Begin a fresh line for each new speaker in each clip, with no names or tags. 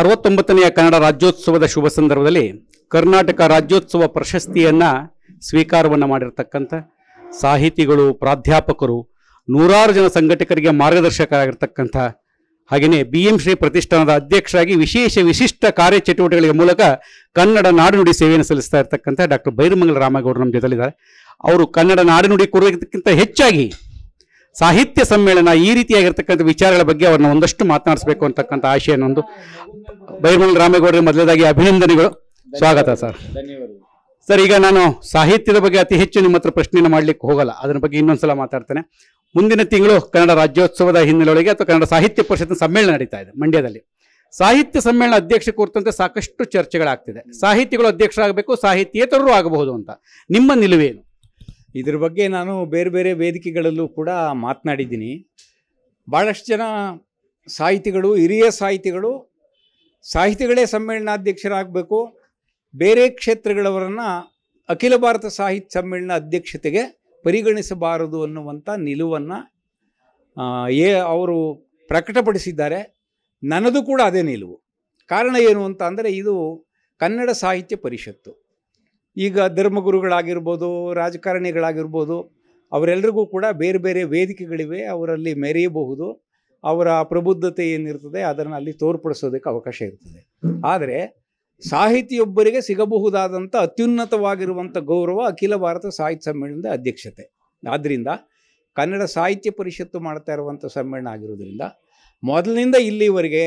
ಅರವತ್ತೊಂಬತ್ತನೆಯ ಕನ್ನಡ ರಾಜ್ಯೋತ್ಸವದ ಶುಭ ಸಂದರ್ಭದಲ್ಲಿ ಕರ್ನಾಟಕ ರಾಜ್ಯೋತ್ಸವ ಪ್ರಶಸ್ತಿಯನ್ನು ಸ್ವೀಕಾರವನ್ನು ಮಾಡಿರತಕ್ಕಂಥ ಸಾಹಿತಿಗಳು ಪ್ರಾಧ್ಯಾಪಕರು ನೂರಾರು ಜನ ಸಂಘಟಕರಿಗೆ ಮಾರ್ಗದರ್ಶಕರಾಗಿರ್ತಕ್ಕಂಥ ಹಾಗೆಯೇ ಬಿ ಎಂ ಶ್ರೀ ಪ್ರತಿಷ್ಠಾನದ ಅಧ್ಯಕ್ಷರಾಗಿ ವಿಶೇಷ ವಿಶಿಷ್ಟ ಕಾರ್ಯಚಟುವಟಿಕೆಗಳ ಮೂಲಕ ಕನ್ನಡ ನಾಡುನುಡಿ ಸೇವೆಯನ್ನು ಸಲ್ಲಿಸ್ತಾ ಇರತಕ್ಕಂಥ ಡಾಕ್ಟರ್ ಬೈರಮಂಗಲ ರಾಮೇಗೌಡರು ನಮ್ಮ ಜೊತೆಲಿದ್ದಾರೆ ಅವರು ಕನ್ನಡ ನಾಡುನುಡಿ ಕೊಡೋದಕ್ಕಿಂತ ಹೆಚ್ಚಾಗಿ ಸಾಹಿತ್ಯ ಸಮ್ಮೇಳನ ಈ ರೀತಿಯಾಗಿರ್ತಕ್ಕಂಥ ವಿಚಾರಗಳ ಬಗ್ಗೆ ಅವ್ರನ್ನ ಒಂದಷ್ಟು ಮಾತನಾಡಿಸ್ಬೇಕು ಅಂತಕ್ಕಂಥ ಆಶಯ ಒಂದು ಬೈರ್ಮೂಲ್ ರಾಮೇಗೌಡರಿಗೆ ಅಭಿನಂದನೆಗಳು ಸ್ವಾಗತ ಸರ್ ಧನ್ಯವಾದಗಳು ಸರ್ ಈಗ ನಾನು ಸಾಹಿತ್ಯದ ಬಗ್ಗೆ ಅತಿ ಹೆಚ್ಚು ನಿಮ್ಮ ಹತ್ರ ಪ್ರಶ್ನೆಯನ್ನು ಮಾಡಲಿಕ್ಕೆ ಹೋಗಲ್ಲ ಅದ್ರ ಬಗ್ಗೆ ಇನ್ನೊಂದ್ಸಲ ಮಾತಾಡ್ತೇನೆ ಮುಂದಿನ ತಿಂಗಳು ಕನ್ನಡ ರಾಜ್ಯೋತ್ಸವದ ಹಿನ್ನೆಲೆಯೊಳಗೆ ಅಥವಾ ಕನ್ನಡ ಸಾಹಿತ್ಯ ಪರಿಷತ್ನ ಸಮ್ಮೇಳನ ನಡೀತಾ ಇದೆ ಮಂಡ್ಯದಲ್ಲಿ ಸಾಹಿತ್ಯ ಸಮ್ಮೇಳನ ಅಧ್ಯಕ್ಷ ಕುರಿತಂತೆ ಸಾಕಷ್ಟು ಚರ್ಚೆಗಳಾಗ್ತಿದೆ
ಸಾಹಿತಿಗಳು ಅಧ್ಯಕ್ಷರಾಗಬೇಕು ಸಾಹಿತ್ಯೇತರರು ಆಗಬಹುದು ಅಂತ ನಿಮ್ಮ ನಿಲುವೇನು ಇದ್ರ ಬಗ್ಗೆ ನಾನು ಬೇರೆ ಬೇರೆ ವೇದಿಕೆಗಳಲ್ಲೂ ಕೂಡ ಮಾತನಾಡಿದ್ದೀನಿ ಭಾಳಷ್ಟು ಜನ ಸಾಹಿತಿಗಳು ಹಿರಿಯ ಸಾಹಿತಿಗಳು ಸಾಹಿತಿಗಳೇ ಸಮ್ಮೇಳನಾಧ್ಯಕ್ಷರಾಗಬೇಕು ಬೇರೆ ಕ್ಷೇತ್ರಗಳವರನ್ನು ಅಖಿಲ ಭಾರತ ಸಾಹಿತ್ಯ ಸಮ್ಮೇಳನ ಅಧ್ಯಕ್ಷತೆಗೆ ಪರಿಗಣಿಸಬಾರದು ಅನ್ನುವಂಥ ನಿಲುವನ್ನು ಏ ಅವರು ಪ್ರಕಟಪಡಿಸಿದ್ದಾರೆ ನನ್ನದು ಕೂಡ ಅದೇ ನಿಲುವು ಕಾರಣ ಏನು ಅಂತ ಅಂದರೆ ಇದು ಕನ್ನಡ ಸಾಹಿತ್ಯ ಪರಿಷತ್ತು ಈಗ ಧರ್ಮಗುರುಗಳಾಗಿರ್ಬೋದು ರಾಜಕಾರಣಿಗಳಾಗಿರ್ಬೋದು ಅವರೆಲ್ಲರಿಗೂ ಕೂಡ ಬೇರೆ ಬೇರೆ ವೇದಿಕೆಗಳಿವೆ ಅವರಲ್ಲಿ ಮೆರೆಯಬಹುದು ಅವರ ಪ್ರಬುದ್ಧತೆ ಏನಿರ್ತದೆ ಅದನ್ನು ಅಲ್ಲಿ ತೋರ್ಪಡಿಸೋದಕ್ಕೆ ಅವಕಾಶ ಇರ್ತದೆ ಆದರೆ ಸಾಹಿತಿಯೊಬ್ಬರಿಗೆ ಸಿಗಬಹುದಾದಂಥ ಅತ್ಯುನ್ನತವಾಗಿರುವಂಥ ಗೌರವ ಅಖಿಲ ಭಾರತ ಸಾಹಿತ್ಯ ಸಮ್ಮೇಳನದ ಅಧ್ಯಕ್ಷತೆ ಆದ್ದರಿಂದ ಕನ್ನಡ ಸಾಹಿತ್ಯ ಪರಿಷತ್ತು ಮಾಡ್ತಾ ಇರುವಂಥ ಸಮ್ಮೇಳನ ಆಗಿರೋದ್ರಿಂದ ಮೊದಲಿನಿಂದ ಇಲ್ಲಿವರೆಗೆ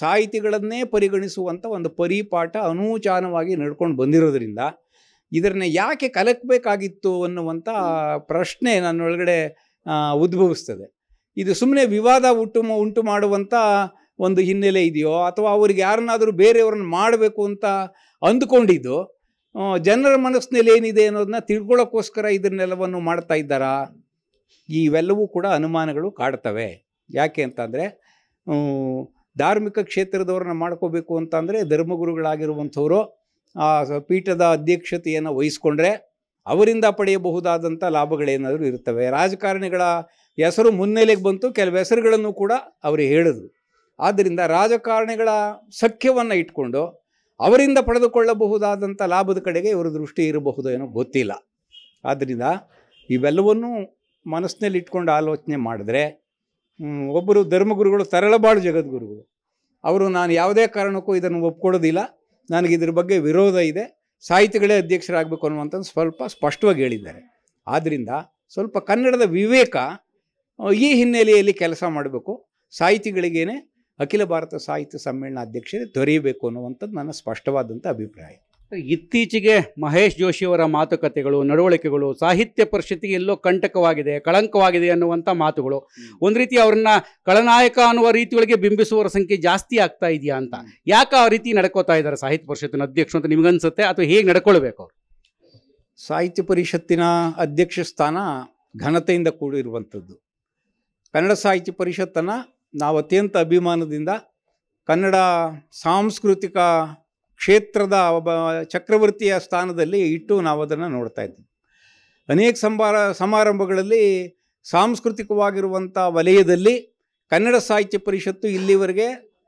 ಸಾಹಿತಿಗಳನ್ನೇ ಪರಿಗಣಿಸುವಂಥ ಒಂದು ಪರಿಪಾಠ ಅನೂಚಾನವಾಗಿ ನಡ್ಕೊಂಡು ಬಂದಿರೋದ್ರಿಂದ ಇದನ್ನ ಯಾಕೆ ಕಲಕ್ಬೇಕಾಗಿತ್ತು ಅನ್ನುವಂಥ ಪ್ರಶ್ನೆ ನನ್ನೊಳಗಡೆ ಉದ್ಭವಿಸ್ತದೆ ಇದು ಸುಮ್ಮನೆ ವಿವಾದ ಉಂಟು ಉಂಟು ಮಾಡುವಂಥ ಒಂದು ಹಿನ್ನೆಲೆ ಇದೆಯೋ ಅಥವಾ ಅವ್ರಿಗೆ ಯಾರನ್ನಾದರೂ ಬೇರೆಯವ್ರನ್ನ ಮಾಡಬೇಕು ಅಂತ ಅಂದುಕೊಂಡಿದ್ದು ಜನರ ಮನಸ್ಸಿನಲ್ಲಿ ಏನಿದೆ ಅನ್ನೋದನ್ನ ತಿಳ್ಕೊಳ್ಳೋಕ್ಕೋಸ್ಕರ ಇದನ್ನೆಲ್ಲವನ್ನು ಮಾಡ್ತಾ ಇದ್ದಾರಾ ಇವೆಲ್ಲವೂ ಕೂಡ ಅನುಮಾನಗಳು ಕಾಡ್ತವೆ ಯಾಕೆ ಅಂತಂದರೆ ಧಾರ್ಮಿಕ ಕ್ಷೇತ್ರದವ್ರನ್ನ ಮಾಡ್ಕೋಬೇಕು ಅಂತಂದರೆ ಧರ್ಮಗುರುಗಳಾಗಿರುವಂಥವರು ಆ ಪೀಠದ ಅಧ್ಯಕ್ಷತೆಯನ್ನು ವಹಿಸ್ಕೊಂಡ್ರೆ ಅವರಿಂದ ಪಡೆಯಬಹುದಾದಂಥ ಲಾಭಗಳೇನಾದರೂ ಇರ್ತವೆ ರಾಜಕಾರಣಿಗಳ ಹೆಸರು ಮುನ್ನೆಲೆಗೆ ಬಂತು ಕೆಲವು ಹೆಸರುಗಳನ್ನು ಕೂಡ ಅವರು ಹೇಳಿದ್ರು ಆದ್ದರಿಂದ ರಾಜಕಾರಣಿಗಳ ಸಖ್ಯವನ್ನು ಇಟ್ಕೊಂಡು ಅವರಿಂದ ಪಡೆದುಕೊಳ್ಳಬಹುದಾದಂಥ ಲಾಭದ ಕಡೆಗೆ ಇವರ ದೃಷ್ಟಿ ಇರಬಹುದು ಏನೋ ಗೊತ್ತಿಲ್ಲ ಆದ್ದರಿಂದ ಇವೆಲ್ಲವನ್ನೂ ಮನಸ್ಸಿನಲ್ಲಿ ಇಟ್ಕೊಂಡು ಆಲೋಚನೆ ಮಾಡಿದ್ರೆ ಒಬ್ಬರು ಧರ್ಮಗುರುಗಳು ತರಳಬಾಳು ಜಗದ್ಗುರುಗಳು ಅವರು ನಾನು ಯಾವುದೇ ಕಾರಣಕ್ಕೂ ಇದನ್ನು ಒಪ್ಕೊಳ್ಳೋದಿಲ್ಲ ನನಗೆ ಇದ್ರ ಬಗ್ಗೆ ವಿರೋಧ ಇದೆ ಸಾಹಿತಿಗಳೇ ಅಧ್ಯಕ್ಷರಾಗಬೇಕು ಅನ್ನುವಂಥದ್ದು ಸ್ವಲ್ಪ ಸ್ಪಷ್ಟವಾಗಿ ಹೇಳಿದ್ದಾರೆ ಆದ್ದರಿಂದ ಸ್ವಲ್ಪ ಕನ್ನಡದ ವಿವೇಕ ಈ ಹಿನ್ನೆಲೆಯಲ್ಲಿ ಕೆಲಸ ಮಾಡಬೇಕು ಸಾಹಿತಿಗಳಿಗೇನೆ ಅಖಿಲ ಭಾರತ ಸಾಹಿತ್ಯ ಸಮ್ಮೇಳನ ಅಧ್ಯಕ್ಷರೇ ದೊರೆಯಬೇಕು ಅನ್ನುವಂಥದ್ದು ನನ್ನ ಸ್ಪಷ್ಟವಾದಂಥ
ಅಭಿಪ್ರಾಯ ಇತ್ತೀಚೆಗೆ ಮಹೇಶ್ ಜೋಶಿಯವರ ಮಾತುಕತೆಗಳು ನಡವಳಿಕೆಗಳು ಸಾಹಿತ್ಯ ಪರಿಷತ್ತಿಗೆ ಎಲ್ಲೋ ಕಂಟಕವಾಗಿದೆ ಕಳಂಕವಾಗಿದೆ ಅನ್ನುವಂಥ ಮಾತುಗಳು ಒಂದು ರೀತಿ ಅವ್ರನ್ನ ಕಳನಾಯಕ ಅನ್ನುವ ರೀತಿಯೊಳಗೆ ಬಿಂಬಿಸುವವರ ಸಂಖ್ಯೆ ಜಾಸ್ತಿ ಆಗ್ತಾ ಇದೆಯಾ ಅಂತ ಯಾಕೆ ಆ ರೀತಿ ನಡ್ಕೋತಾ ಇದ್ದಾರೆ ಸಾಹಿತ್ಯ ಪರಿಷತ್ತಿನ ಅಧ್ಯಕ್ಷರು
ಅಂತ ನಿಮಗನ್ಸುತ್ತೆ ಅಥವಾ ಹೇಗೆ ನಡ್ಕೊಳ್ಬೇಕು ಅವರು ಸಾಹಿತ್ಯ ಪರಿಷತ್ತಿನ ಅಧ್ಯಕ್ಷ ಸ್ಥಾನ ಘನತೆಯಿಂದ ಕೂಡಿರುವಂಥದ್ದು ಕನ್ನಡ ಸಾಹಿತ್ಯ ಪರಿಷತ್ತನ್ನು ನಾವು ಅತ್ಯಂತ ಅಭಿಮಾನದಿಂದ ಕನ್ನಡ ಸಾಂಸ್ಕೃತಿಕ ಕ್ಷೇತ್ರದ ಚಕ್ರವರ್ತಿಯ ಸ್ಥಾನದಲ್ಲಿ ಇಟ್ಟು ನಾವು ಅದನ್ನು ನೋಡ್ತಾ ಇದ್ದೀವಿ ಅನೇಕ ಸಂಬಾರ ಸಮಾರಂಭಗಳಲ್ಲಿ ಸಾಂಸ್ಕೃತಿಕವಾಗಿರುವಂಥ ವಲಯದಲ್ಲಿ ಕನ್ನಡ ಸಾಹಿತ್ಯ ಪರಿಷತ್ತು ಇಲ್ಲಿವರೆಗೆ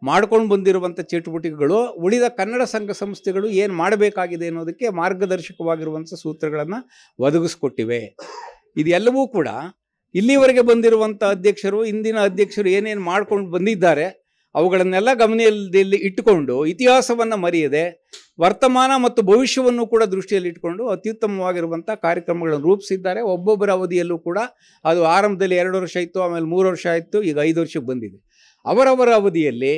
ಮಾಡ್ಕೊಂಡು ಬಂದಿರುವಂಥ ಚಟುವಟಿಕೆಗಳು ಉಳಿದ ಕನ್ನಡ ಸಂಘ ಸಂಸ್ಥೆಗಳು ಏನು ಮಾಡಬೇಕಾಗಿದೆ ಅನ್ನೋದಕ್ಕೆ ಮಾರ್ಗದರ್ಶಕವಾಗಿರುವಂಥ ಸೂತ್ರಗಳನ್ನು ಒದಗಿಸ್ಕೊಟ್ಟಿವೆ ಇದೆಲ್ಲವೂ ಕೂಡ ಇಲ್ಲಿವರೆಗೆ ಬಂದಿರುವಂಥ ಅಧ್ಯಕ್ಷರು ಇಂದಿನ ಅಧ್ಯಕ್ಷರು ಏನೇನು ಮಾಡ್ಕೊಂಡು ಬಂದಿದ್ದಾರೆ ಅವುಗಳನ್ನೆಲ್ಲ ಗಮನದಲ್ಲಿ ಇಟ್ಟುಕೊಂಡು ಇತಿಹಾಸವನ್ನು ಮರೆಯದೆ ವರ್ತಮಾನ ಮತ್ತು ಭವಿಷ್ಯವನ್ನು ಕೂಡ ದೃಷ್ಟಿಯಲ್ಲಿ ಇಟ್ಟುಕೊಂಡು ಅತ್ಯುತ್ತಮವಾಗಿರುವಂಥ ಕಾರ್ಯಕ್ರಮಗಳನ್ನು ರೂಪಿಸಿದ್ದಾರೆ ಒಬ್ಬೊಬ್ಬರ ಅವಧಿಯಲ್ಲೂ ಕೂಡ ಅದು ಆರಂಭದಲ್ಲಿ ಎರಡು ವರ್ಷ ಇತ್ತು ಆಮೇಲೆ ಮೂರು ವರ್ಷ ಆಯಿತು ಈಗ ಐದು ವರ್ಷಕ್ಕೆ ಬಂದಿದೆ ಅವರವರ ಅವಧಿಯಲ್ಲಿ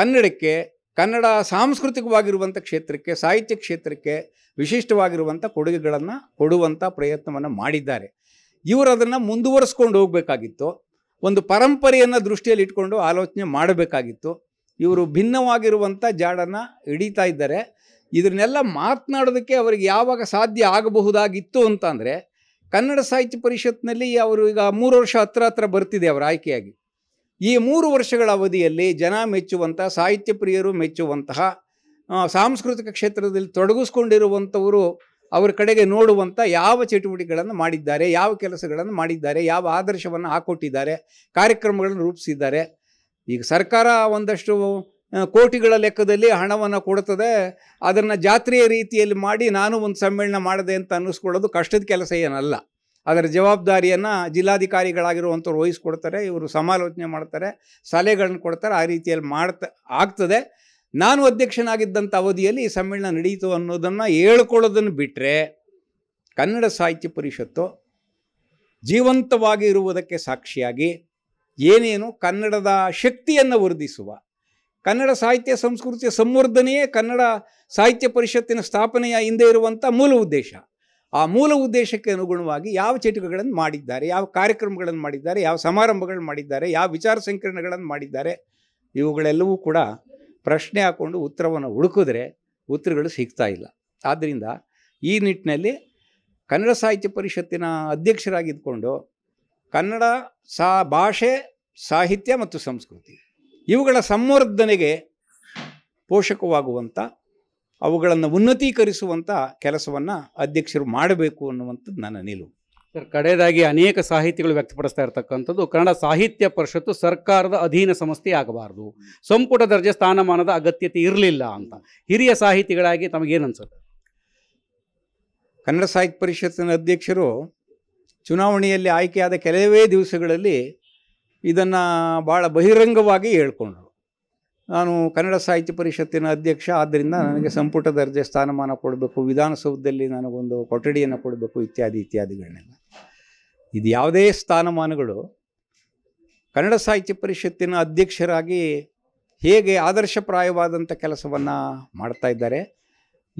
ಕನ್ನಡಕ್ಕೆ ಕನ್ನಡ ಸಾಂಸ್ಕೃತಿಕವಾಗಿರುವಂಥ ಕ್ಷೇತ್ರಕ್ಕೆ ಸಾಹಿತ್ಯ ಕ್ಷೇತ್ರಕ್ಕೆ ವಿಶಿಷ್ಟವಾಗಿರುವಂಥ ಕೊಡುಗೆಗಳನ್ನು ಕೊಡುವಂಥ ಪ್ರಯತ್ನವನ್ನು ಮಾಡಿದ್ದಾರೆ ಇವರು ಅದನ್ನು ಮುಂದುವರಿಸ್ಕೊಂಡು ಹೋಗಬೇಕಾಗಿತ್ತು ಒಂದು ಪರಂಪರೆಯನ್ನು ದೃಷ್ಟಿಯಲ್ಲಿ ಇಟ್ಕೊಂಡು ಆಲೋಚನೆ ಮಾಡಬೇಕಾಗಿತ್ತು ಇವರು ಭಿನ್ನವಾಗಿರುವಂಥ ಜಾಡನ್ನು ಹಿಡಿತಾ ಇದ್ದಾರೆ ಇದನ್ನೆಲ್ಲ ಮಾತನಾಡೋದಕ್ಕೆ ಅವರಿಗೆ ಯಾವಾಗ ಸಾಧ್ಯ ಆಗಬಹುದಾಗಿತ್ತು ಅಂತಂದರೆ ಕನ್ನಡ ಸಾಹಿತ್ಯ ಪರಿಷತ್ನಲ್ಲಿ ಅವರು ಈಗ ಮೂರು ವರ್ಷ ಹತ್ರ ಹತ್ರ ಬರ್ತಿದೆ ಅವರ ಆಯ್ಕೆಯಾಗಿ ಈ ಮೂರು ವರ್ಷಗಳ ಅವಧಿಯಲ್ಲಿ ಜನ ಮೆಚ್ಚುವಂಥ ಸಾಹಿತ್ಯ ಪ್ರಿಯರು ಮೆಚ್ಚುವಂತಹ ಸಾಂಸ್ಕೃತಿಕ ಕ್ಷೇತ್ರದಲ್ಲಿ ತೊಡಗಿಸ್ಕೊಂಡಿರುವಂಥವರು ಅವರ ಕಡೆಗೆ ನೋಡುವಂಥ ಯಾವ ಚಟುವಟಿಕೆಗಳನ್ನು ಮಾಡಿದ್ದಾರೆ ಯಾವ ಕೆಲಸಗಳನ್ನು ಮಾಡಿದ್ದಾರೆ ಯಾವ ಆದರ್ಶವನ್ನು ಹಾಕೊಟ್ಟಿದ್ದಾರೆ ಕಾರ್ಯಕ್ರಮಗಳನ್ನು ರೂಪಿಸಿದ್ದಾರೆ ಈಗ ಸರ್ಕಾರ ಒಂದಷ್ಟು ಕೋಟಿಗಳ ಲೆಕ್ಕದಲ್ಲಿ ಹಣವನ್ನು ಕೊಡ್ತದೆ ಅದನ್ನು ಜಾತ್ರೆಯ ರೀತಿಯಲ್ಲಿ ಮಾಡಿ ನಾನು ಒಂದು ಸಮ್ಮೇಳನ ಮಾಡಿದೆ ಅಂತ ಅನ್ನಿಸ್ಕೊಳ್ಳೋದು ಕಷ್ಟದ ಕೆಲಸ ಏನಲ್ಲ ಅದರ ಜವಾಬ್ದಾರಿಯನ್ನು ಜಿಲ್ಲಾಧಿಕಾರಿಗಳಾಗಿರುವಂಥವ್ರು ವಹಿಸ್ಕೊಡ್ತಾರೆ ಇವರು ಸಮಾಲೋಚನೆ ಮಾಡ್ತಾರೆ ಸಲಹೆಗಳನ್ನು ಕೊಡ್ತಾರೆ ಆ ರೀತಿಯಲ್ಲಿ ಮಾಡ್ತಾ ಆಗ್ತದೆ ನಾನು ಅಧ್ಯಕ್ಷನಾಗಿದ್ದಂಥ ಅವಧಿಯಲ್ಲಿ ಈ ಸಮ್ಮೇಳನ ನಡೆಯಿತು ಅನ್ನೋದನ್ನು ಹೇಳ್ಕೊಳ್ಳೋದನ್ನು ಬಿಟ್ಟರೆ ಕನ್ನಡ ಸಾಹಿತ್ಯ ಪರಿಷತ್ತು ಜೀವಂತವಾಗಿ ಇರುವುದಕ್ಕೆ ಸಾಕ್ಷಿಯಾಗಿ ಏನೇನು ಕನ್ನಡದ ಶಕ್ತಿಯನ್ನು ವರ್ಧಿಸುವ ಕನ್ನಡ ಸಾಹಿತ್ಯ ಸಂಸ್ಕೃತಿಯ ಸಂವರ್ಧನೆಯೇ ಕನ್ನಡ ಸಾಹಿತ್ಯ ಪರಿಷತ್ತಿನ ಸ್ಥಾಪನೆಯ ಹಿಂದೆ ಇರುವಂಥ ಮೂಲ ಉದ್ದೇಶ ಆ ಮೂಲ ಉದ್ದೇಶಕ್ಕೆ ಅನುಗುಣವಾಗಿ ಯಾವ ಚಟುವಟಿಕೆಗಳನ್ನು ಮಾಡಿದ್ದಾರೆ ಯಾವ ಕಾರ್ಯಕ್ರಮಗಳನ್ನು ಮಾಡಿದ್ದಾರೆ ಯಾವ ಸಮಾರಂಭಗಳನ್ನು ಮಾಡಿದ್ದಾರೆ ಯಾವ ವಿಚಾರ ಸಂಕಿರಣಗಳನ್ನು ಮಾಡಿದ್ದಾರೆ ಇವುಗಳೆಲ್ಲವೂ ಕೂಡ ಪ್ರಶ್ನೆ ಹಾಕ್ಕೊಂಡು ಉತ್ತರವನ್ನು ಹುಡುಕಿದ್ರೆ ಉತ್ತರಗಳು ಸಿಗ್ತಾ ಇಲ್ಲ ಆದ್ದರಿಂದ ಈ ನಿಟ್ಟಿನಲ್ಲಿ ಕನ್ನಡ ಸಾಹಿತ್ಯ ಪರಿಷತ್ತಿನ ಅಧ್ಯಕ್ಷರಾಗಿದ್ದುಕೊಂಡು ಕನ್ನಡ ಸಾ ಭಾಷೆ ಸಾಹಿತ್ಯ ಮತ್ತು ಸಂಸ್ಕೃತಿ ಇವುಗಳ ಸಂವರ್ಧನೆಗೆ ಪೋಷಕವಾಗುವಂಥ ಅವುಗಳನ್ನು ಉನ್ನತೀಕರಿಸುವಂಥ ಕೆಲಸವನ್ನು ಅಧ್ಯಕ್ಷರು ಮಾಡಬೇಕು ಅನ್ನುವಂಥದ್ದು ನನ್ನ ನಿಲುವು ಸರ್
ಕಡೆಯದಾಗಿ ಅನೇಕ ಸಾಹಿತಿಗಳು ವ್ಯಕ್ತಪಡಿಸ್ತಾ ಇರತಕ್ಕಂಥದ್ದು ಕನ್ನಡ ಸಾಹಿತ್ಯ ಪರಿಷತ್ತು ಸರ್ಕಾರದ ಅಧೀನ ಸಂಸ್ಥೆ ಆಗಬಾರ್ದು ಸಂಪುಟ ದರ್ಜೆ ಸ್ಥಾನಮಾನದ ಅಗತ್ಯತೆ ಇರಲಿಲ್ಲ ಅಂತ ಹಿರಿಯ ಸಾಹಿತಿಗಳಾಗಿ ತಮಗೇನು
ಕನ್ನಡ ಸಾಹಿತ್ಯ ಪರಿಷತ್ತಿನ ಅಧ್ಯಕ್ಷರು ಚುನಾವಣೆಯಲ್ಲಿ ಆಯ್ಕೆಯಾದ ಕೆಲವೇ ದಿವಸಗಳಲ್ಲಿ ಇದನ್ನು ಭಾಳ ಬಹಿರಂಗವಾಗಿ ಹೇಳ್ಕೊಂಡ್ರು ನಾನು ಕನ್ನಡ ಸಾಹಿತ್ಯ ಪರಿಷತ್ತಿನ ಅಧ್ಯಕ್ಷ ಆದ್ದರಿಂದ ನನಗೆ ಸಂಪುಟ ದರ್ಜೆ ಸ್ಥಾನಮಾನ ಕೊಡಬೇಕು ವಿಧಾನಸೌಧದಲ್ಲಿ ನನಗೊಂದು ಕೊಠಡಿಯನ್ನು ಕೊಡಬೇಕು ಇತ್ಯಾದಿ ಇತ್ಯಾದಿಗಳನ್ನೆಲ್ಲ ಇದು ಯಾವುದೇ ಸ್ಥಾನಮಾನಗಳು ಕನ್ನಡ ಸಾಹಿತ್ಯ ಪರಿಷತ್ತಿನ ಅಧ್ಯಕ್ಷರಾಗಿ ಹೇಗೆ ಆದರ್ಶಪ್ರಾಯವಾದಂಥ ಕೆಲಸವನ್ನು ಮಾಡ್ತಾ ಇದ್ದಾರೆ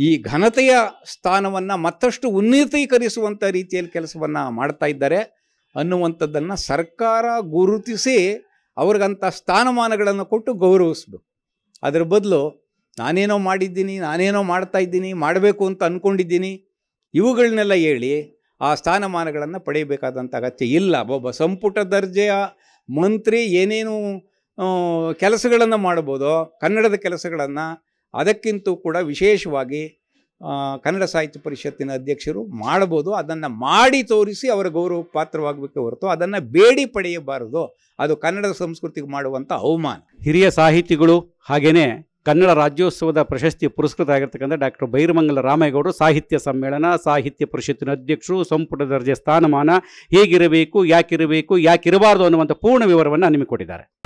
ಈ ಘನತೆಯ ಸ್ಥಾನವನ್ನು ಮತ್ತಷ್ಟು ಉನ್ನತೀಕರಿಸುವಂಥ ರೀತಿಯಲ್ಲಿ ಕೆಲಸವನ್ನು ಮಾಡ್ತಾ ಇದ್ದಾರೆ ಅನ್ನುವಂಥದ್ದನ್ನು ಸರ್ಕಾರ ಗುರುತಿಸಿ ಅವ್ರಿಗಂಥ ಸ್ಥಾನಮಾನಗಳನ್ನು ಕೊಟ್ಟು ಗೌರವಿಸ್ಬೇಕು ಅದ್ರ ಬದಲು ನಾನೇನೋ ಮಾಡಿದ್ದೀನಿ ನಾನೇನೋ ಮಾಡ್ತಾ ಇದ್ದೀನಿ ಮಾಡಬೇಕು ಅಂತ ಅಂದ್ಕೊಂಡಿದ್ದೀನಿ ಇವುಗಳನ್ನೆಲ್ಲ ಹೇಳಿ ಆ ಸ್ಥಾನಮಾನಗಳನ್ನು ಪಡೆಯಬೇಕಾದಂಥ ಅಗತ್ಯ ಇಲ್ಲ ಒಬ್ಬ ಸಂಪುಟ ದರ್ಜೆಯ ಮಂತ್ರಿ ಏನೇನು ಕೆಲಸಗಳನ್ನು ಮಾಡ್ಬೋದೋ ಕನ್ನಡದ ಕೆಲಸಗಳನ್ನು ಅದಕ್ಕಿಂತೂ ಕೂಡ ವಿಶೇಷವಾಗಿ ಕನ್ನಡ ಸಾಹಿತ್ಯ ಪರಿಷತ್ತಿನ ಅಧ್ಯಕ್ಷರು ಮಾಡ್ಬೋದು ಅದನ್ನು ಮಾಡಿ ತೋರಿಸಿ ಅವರ ಗೌರವ ಪಾತ್ರವಾಗಬೇಕು ಹೊರತು ಅದನ್ನು ಬೇಡಿ ಪಡೆಯಬಾರದು ಅದು ಕನ್ನಡ ಸಂಸ್ಕೃತಿಗೆ ಮಾಡುವಂಥ ಅವಮಾನ
ಹಿರಿಯ ಸಾಹಿತಿಗಳು
ಹಾಗೆಯೇ ಕನ್ನಡ ರಾಜ್ಯೋತ್ಸವದ ಪ್ರಶಸ್ತಿ ಪುರಸ್ಕೃತ ಆಗಿರ್ತಕ್ಕಂಥ ಡಾಕ್ಟರ್
ಬೈರಮಂಗಲ ರಾಮೇಗೌಡರು ಸಾಹಿತ್ಯ ಸಮ್ಮೇಳನ ಸಾಹಿತ್ಯ ಪರಿಷತ್ತಿನ ಅಧ್ಯಕ್ಷರು ಸಂಪುಟ ದರ್ಜೆ ಸ್ಥಾನಮಾನ ಹೇಗಿರಬೇಕು ಯಾಕಿರಬೇಕು ಯಾಕಿರಬಾರದು ಅನ್ನುವಂಥ ಪೂರ್ಣ ವಿವರವನ್ನು ನಿಮಗೆ ಕೊಟ್ಟಿದ್ದಾರೆ